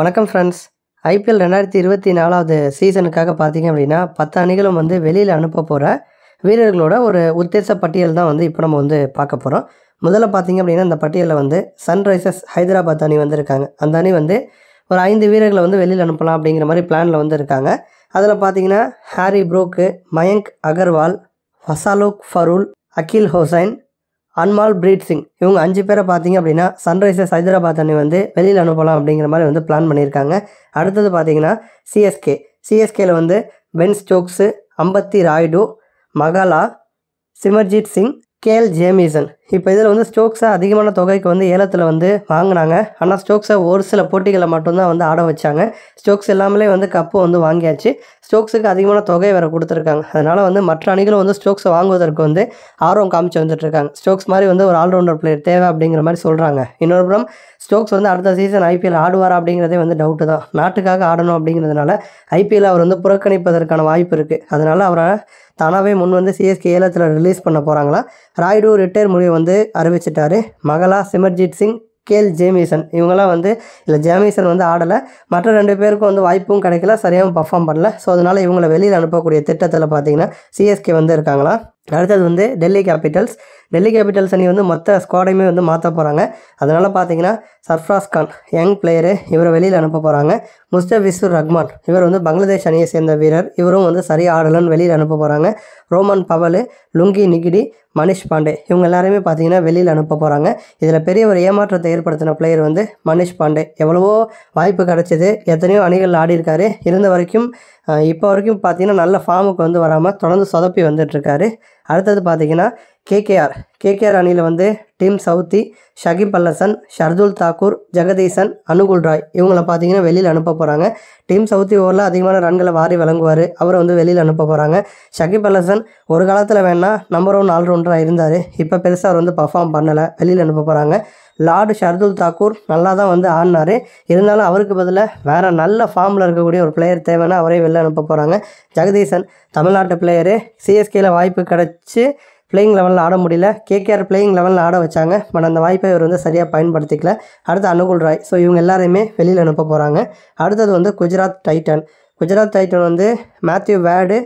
வணக்கம் friends IPL ரெண்டாயிரத்தி இருபத்தி நாலாவது சீசனுக்காக பார்த்தீங்க அப்படின்னா பத்து அணிகளும் வந்து வெளியில் அனுப்ப போகிற வீரர்களோட ஒரு உத்தேச பட்டியல் தான் வந்து இப்போ நம்ம வந்து பார்க்க போகிறோம் முதல்ல பார்த்தீங்க அப்படின்னா இந்த பட்டியலில் வந்து சன்ரைசர்ஸ் ஹைதராபாத் அணி வந்திருக்காங்க அந்த அணி வந்து ஒரு ஐந்து வீரர்களை வந்து வெளியில் அனுப்பலாம் அப்படிங்கிற மாதிரி பிளானில் வந்து இருக்காங்க அதில் பார்த்தீங்கன்னா Harry Brook Mayank Agarwal Fazalhaq Farooqi Akeal Hosein Anmolpreet Singh இவங்க அஞ்சு பேரை பார்த்தீங்க அப்படின்னா சன்ரைசர்ஸ் ஹைதராபாத் அணி வந்து வெளியில் அனுப்பலாம் அப்படிங்கிற மாதிரி வந்து பிளான் பண்ணியிருக்காங்க அடுத்தது பார்த்தீங்கன்னா சிஎஸ்கே சிஎஸ்கேல வந்து Ben Stokes Ambati Rayudu Magala Simarjeet Singh KL Jamieson இப்போ இதில் வந்து ஸ்டோக்ஸை அதிகமான தொகைக்கு வந்து ஏலத்தில் வந்து வாங்கினாங்க ஆனால் ஸ்டோக்ஸை ஒரு சில போட்டிகளை மட்டும்தான் வந்து ஆட வச்சாங்க ஸ்டோக்ஸ் எல்லாமே வந்து கப்பு வந்து வாங்கியாச்சு ஸ்டோக்ஸுக்கு அதிகமான தொகை வேறு கொடுத்துருக்காங்க அதனால் வந்து மற்ற அணிகளும் வந்து ஸ்டோக்ஸை வாங்குவதற்கு வந்து ஆர்வம் காமிச்சு வந்துட்டுருக்காங்க ஸ்டோக்ஸ் மாதிரி வந்து ஒரு ஆல்ரவுண்டர் பிளேயர் தேவை அப்படிங்கிற மாதிரி சொல்கிறாங்க இன்னொரு புறம் ஸ்டோக்ஸ் வந்து அடுத்த சீசன் ஐபிஎல் ஆடுவார் அப்படிங்கிறதே வந்து டவுட்டு தான் நாட்டுக்காக ஆடணும் அப்படிங்கிறதுனால ஐபிஎல் அவர் வந்து புறக்கணிப்பதற்கான வாய்ப்பு இருக்குது அதனால் அவரை தானாகவே முன் வந்து சிஎஸ்கே ஏலத்தில் ரிலீஸ் பண்ண போகிறாங்களா ராய்டு ரிட்டையர் முடிவு வந்து அறிவிச்சிட்டாரு மகளா சிமர்ஜித் சிங் கேல் ஜேமிசன் இவங்கெல்லாம் வந்து இல்லை ஜேமிசன் வந்து ஆடலை மற்ற ரெண்டு பேருக்கும் வந்து வாய்ப்பும் கிடைக்கல சரியாகவும் பர்ஃபார்ம் பண்ணல ஸோ அதனால் இவங்களை வெளியில் அனுப்பக்கூடிய திட்டத்தில் பார்த்தீங்கன்னா சிஎஸ்கே வந்து இருக்காங்களா அடுத்தது வந்து டெல்லி கேபிட்டல்ஸ் டெல்லி கேபிட்டல்ஸ் அணி வந்து மொத்த ஸ்குவாடையுமே வந்து மாற்ற போகிறாங்க அதனால் பார்த்தீங்கன்னா சர்ஃப்ராஸ் கான் யங் பிளேயரு இவரை வெளியில் அனுப்ப போகிறாங்க முஸ்டபிசுர் ரஹ்மான் இவர் வந்து பங்களாதேஷ் அணியை சேர்ந்த வீரர் இவரும் வந்து சரியாக ஆடலன்னு வெளியில் அனுப்ப போகிறாங்க Rovman Powell Lungi Ngidi Manish Pandey இவங்க எல்லாருமே பார்த்தீங்கன்னா வெளியில் அனுப்ப போகிறாங்க இதில் பெரிய ஒரு ஏமாற்றத்தை ஏற்படுத்தின பிளேயர் வந்து மனிஷ் பாண்டே எவ்வளவோ வாய்ப்பு கிடச்சிது எத்தனையோ அணிகள் ஆடி இருக்காரு இருந்த வரைக்கும் இப்போ வரைக்கும் பார்த்தீங்கன்னா நல்ல ஃபார்முக்கு வந்து வராமல் தொடர்ந்து சொதப்பி வந்துட்டுருக்காரு அடுத்தது பார்த்தீங்கன்னா கேகேஆர் கேகேஆர் அணியில் வந்து டிம் சவுத்தி ஷகிப் அல்லசன் ஷர்துல் தாக்கூர் ஜெகதீசன் அனுகுல் ராய் இவங்கள பார்த்தீங்கன்னா வெளியில் அனுப்ப போகிறாங்க டீம் சவுத்தி ஓவரில் அதிகமான ரன்களை வாரி வழங்குவார் அவரை வந்து வெளியில் அனுப்ப போகிறாங்க ஷகிப் அல்லசன் ஒரு காலத்தில் வேணால் நம்பர் ஒன் ஆல்ரவுண்டராக இருந்தார் இப்போ பெருசாக அவர் வந்து பர்ஃபார்ம் பண்ணலை வெளியில் அனுப்ப போகிறாங்க லார்டு ஷர்துல் தாக்கூர் நல்லா தான் வந்து ஆடினார் இருந்தாலும் அவருக்கு பதிலாக வேறு நல்ல ஃபார்மில் இருக்கக்கூடிய ஒரு பிளேயர் தேவைன்னா அவரே வெளில அனுப்ப போகிறாங்க ஜெகதீசன் தமிழ்நாட்டு பிளேயரு சிஎஸ்கேயில் வாய்ப்பு கிடச்சி பிளேயிங் லெவலில் ஆட முடியல கேகேஆர் பிளேயிங் லெவலில் ஆட வச்சாங்க பட் அந்த வாய்ப்பை இவர் வந்து சரியாக பயன்படுத்திக்கல அடுத்து அனுகுல் ராய் ஸோ இவங்க எல்லாரையுமே வெளியில் அனுப்ப போகிறாங்க அடுத்தது வந்து குஜராத் டைட்டன் குஜராத் டைட்டன் வந்து Matthew Wade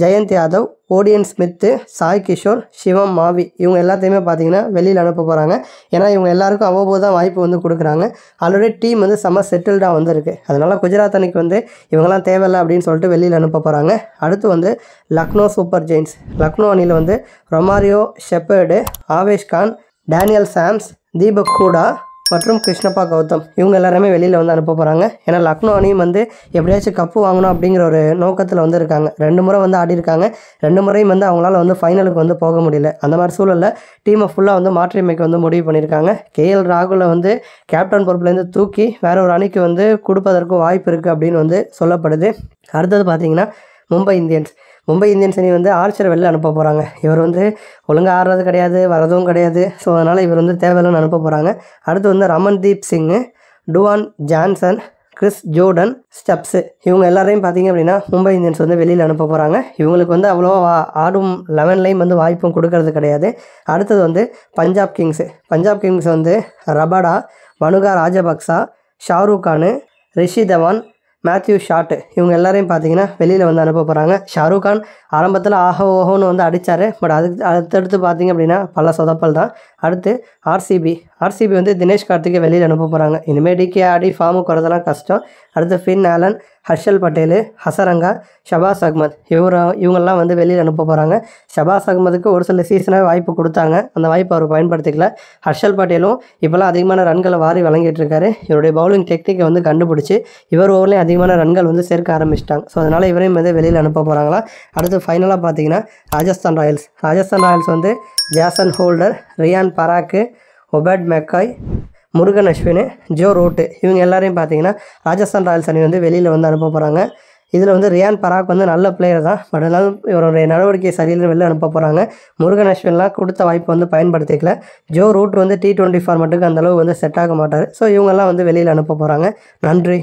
Jayant Yadav Odean Smith Sai Kishore Shivam Mavi இவங்க எல்லாத்தையுமே பார்த்தீங்கன்னா வெளியில் அனுப்ப போகிறாங்க ஏன்னா இவங்க எல்லாருக்கும் அவ்வப்போது தான் வாய்ப்பு வந்து கொடுக்குறாங்க ஆல்ரெடி டீம் வந்து செம்ம செட்டில்டாக வந்திருக்கு அதனால் குஜராத் அணிக்கு வந்து இவங்கெல்லாம் தேவையில்லை அப்படின்னு சொல்லிட்டு வெளியில் அனுப்ப போகிறாங்க அடுத்து வந்து லக்னோ சூப்பர் ஜெயின்ஸ் லக்னோ அணியில் வந்து Romario Shepherd Avesh Khan Daniel Sams Deepak Hooda மற்றும் கிருஷ்ணப்பா கௌதம் இவங்க எல்லாருமே வெளியில் வந்து அனுப்ப போகிறாங்க ஏன்னா லக்னோ அணியும் வந்து எப்படியாச்சும் கப்பு வாங்கணும் அப்படிங்கிற ஒரு நோக்கத்தில் வந்து இருக்காங்க ரெண்டு முறை வந்து ஆடி இருக்காங்க ரெண்டு முறையும் வந்து அவங்களால வந்து ஃபைனலுக்கு வந்து போக முடியல அந்த மாதிரி சூழலில் டீமை ஃபுல்லாக வந்து மாற்றியமைக்க வந்து முடிவு பண்ணியிருக்காங்க கேஎல் ராகுலை வந்து கேப்டன் பொறுப்புலேருந்து தூக்கி வேற ஒரு அணிக்கு வந்து கொடுப்பதற்கும் வாய்ப்பு இருக்குது அப்படின்னு வந்து சொல்லப்படுது அடுத்தது பார்த்தீங்கன்னா மும்பை இந்தியன்ஸ் மும்பை இந்தியன்ஸ் அணி வந்து ஆர்ச்சர் வெளில அனுப்ப போகிறாங்க இவர் வந்து ஒழுங்காக ஆடுறது கிடையாது வரதும் கிடையாது ஸோ அதனால் இவர் வந்து தேவையில்லாம் அனுப்ப போகிறாங்க அடுத்து வந்து Ramandeep Singh Duan Jansen Chris Jordan Stubbs இவங்க எல்லாரையும் பார்த்தீங்க அப்படின்னா மும்பை இந்தியன்ஸ் வந்து வெளியில் அனுப்ப போகிறாங்க இவங்களுக்கு வந்து அவ்வளோ ஆடும் லெவன்லையும் வந்து வாய்ப்பும் கொடுக்கறது கிடையாது அடுத்தது வந்து பஞ்சாப் கிங்ஸு பஞ்சாப் கிங்ஸ் வந்து Rabada Bhanuka Rajapaksa Shahrukh Khan Rishi Dhawan Matthew shot இவங்க எல்லாரையும் பார்த்தீங்கன்னா வெளியில் வந்து அனுப்ப போகிறாங்க ஷாருக் கான் ஆரம்பத்தில் ஆஹோ ஓஹோன்னு வந்து அடித்தார் பட் அதுக்கு அடுத்தடுத்து பார்த்தீங்க அப்படின்னா பல சொதப்பல் தான் அடுத்து ஆர்சிபி ஆர்சிபி வந்து தினேஷ் கார்த்திகை வெளியில் அனுப்ப போகிறாங்க இனிமேல் டிகே ஆடி ஃபார்முக்கு குறதெல்லாம் கஷ்டம் அடுத்து ஃபின் ஆலன் ஹர்ஷல் பட்டேலு ஹசரங்கா ஷபாஸ் அகமத் இவர இவங்கெல்லாம் வந்து வெளியில் அனுப்ப போகிறாங்க ஷபாஸ் அகமதுக்கு ஒரு சில சீசனாக வாய்ப்பு கொடுத்தாங்க அந்த வாய்ப்பு அவர் பயன்படுத்திக்கல ஹர்ஷல் பட்டேலும் இப்போலாம் அதிகமான ரன்களை வாரி வழங்கிட்டுருக்காரு இவருடைய பவுலிங் டெக்னிக்கை வந்து கண்டுபிடிச்சி இவர் ஓவர்லேயும் அதிகமான ரன்கள் வந்து சேர்க்க ஆரம்பிச்சிட்டாங்க ஸோ அதனால் இவரையும் வந்து வெளியில் அனுப்ப போகிறாங்களா அடுத்து ஃபைனலாக பார்த்தீங்கன்னா ராஜஸ்தான் ராயல்ஸ் ராஜஸ்தான் ராயல்ஸ் வந்து Jason Holder Riyan Parag Obed McCoy Murugan Ashwin Joe Root இவங்க எல்லாரையும் பார்த்தீங்கன்னா ராஜஸ்தான் ராயல்ஸ் அணி வந்து வெளியில் வந்து அனுப்ப போகிறாங்க இதில் வந்து ரியான் பராக் வந்து நல்ல பிளேயர் தான் பட் இருந்தாலும் இவருடைய நடவடிக்கை சரியில்லை வெளில அனுப்ப போகிறாங்க முருகன் அஸ்வின்லாம் கொடுத்த வாய்ப்பு வந்து பயன்படுத்திக்கல ஜோ ரூட் வந்து டி டுவெண்ட்டி மட்டுக்கு அந்தளவு வந்து செட் ஆக மாட்டார் ஸோ இவங்கெல்லாம் வந்து வெளியில் அனுப்ப போகிறாங்க நன்றி